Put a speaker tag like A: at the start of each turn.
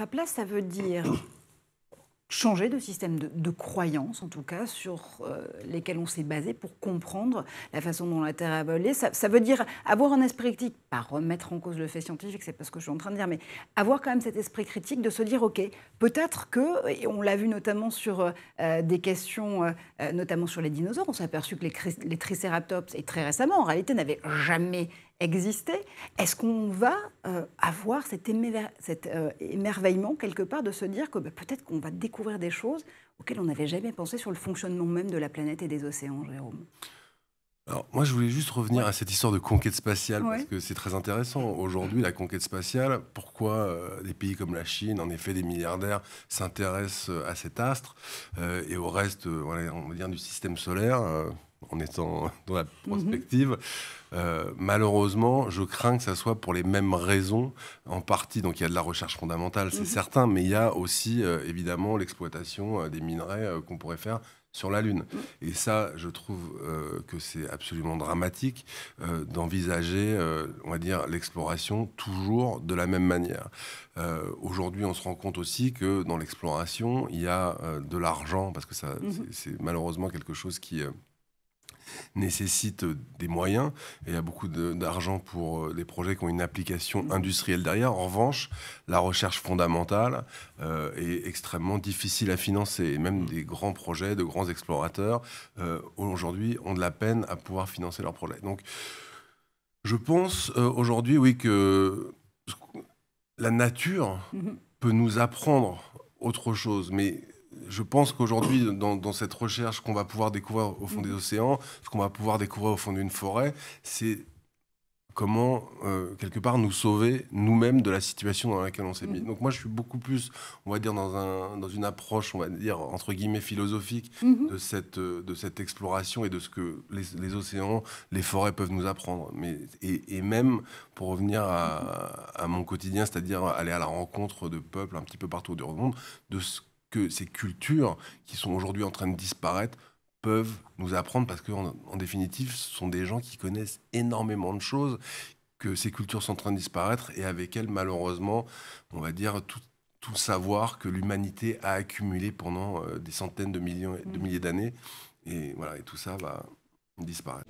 A: à plat, ça veut dire changer de système de, croyance, en tout cas, sur euh, lesquels on s'est basé pour comprendre la façon dont la Terre a volé. Ça, veut dire avoir un esprit critique, pas remettre en cause le fait scientifique, c'est pas ce que je suis en train de dire, mais avoir quand même cet esprit critique de se dire, OK, peut-être que, et on l'a vu notamment sur euh, des questions, euh, notamment sur les dinosaures, on s'est aperçu que les, les tricératops, et très récemment, en réalité, n'avaient jamais exister, est-ce qu'on va euh, avoir cet, euh, émerveillement quelque part de se dire que bah, peut-être qu'on va découvrir des choses auxquelles on n'avait jamais pensé sur le fonctionnement même de la planète et des océans, Jérôme
B: alors, moi, je voulais juste revenir à cette histoire de conquête spatiale, parce que c'est très intéressant. Aujourd'hui, la conquête spatiale, pourquoi euh, des pays comme la Chine, en effet, des milliardaires, s'intéressent à cet astre et au reste, on va dire, du système solaire en étant dans la mhm. prospective. Euh, malheureusement, je crains que ça soit pour les mêmes raisons, en partie. Donc il y a de la recherche fondamentale, c'est mhm. certain, mais il y a aussi euh, évidemment l'exploitation euh, des minerais qu'on pourrait faire sur la Lune. Mhm. Et ça, je trouve que c'est absolument dramatique d'envisager, on va dire, l'exploration toujours de la même manière. Aujourd'hui, on se rend compte aussi que dans l'exploration, il y a de l'argent, parce que ça, c'est malheureusement quelque chose qui nécessite euh, des moyens. Et il y a beaucoup d'argent pour euh, des projets qui ont une application mmh. industrielle derrière. En revanche, la recherche fondamentale euh, est extrêmement difficile à financer. même mmh. des grands projets, de grands explorateurs, aujourd'hui, ont de la peine à pouvoir financer leurs projets. Donc, je pense aujourd'hui, oui, que la nature mmh peut nous apprendre autre chose, mais je pense qu'aujourd'hui, dans, cette recherche qu'on va pouvoir découvrir au fond mm. des océans, ce qu'on va pouvoir découvrir au fond d'une forêt, c'est comment, euh, quelque part, nous sauver nous-mêmes de la situation dans laquelle on s'est mis. Mm. Donc moi, je suis beaucoup plus, on va dire, dans, un, dans une approche, on va dire, entre guillemets, philosophique mm-hmm. de, cette, euh, de cette exploration et de ce que les, océans, les forêts peuvent nous apprendre. Mais, et, même, pour revenir à, mon quotidien, c'est-à-dire aller à la rencontre de peuples un petit peu partout du monde, de ce que ces cultures qui sont aujourd'hui en train de disparaître peuvent nous apprendre parce qu'en en, définitive, ce sont des gens qui connaissent énormément de choses, que ces cultures sont en train de disparaître et avec elles, malheureusement, on va dire tout, tout savoir que l'humanité a accumulé pendant euh, des centaines de, millions, de mm. milliers d'années. Et voilà, et tout ça va disparaître.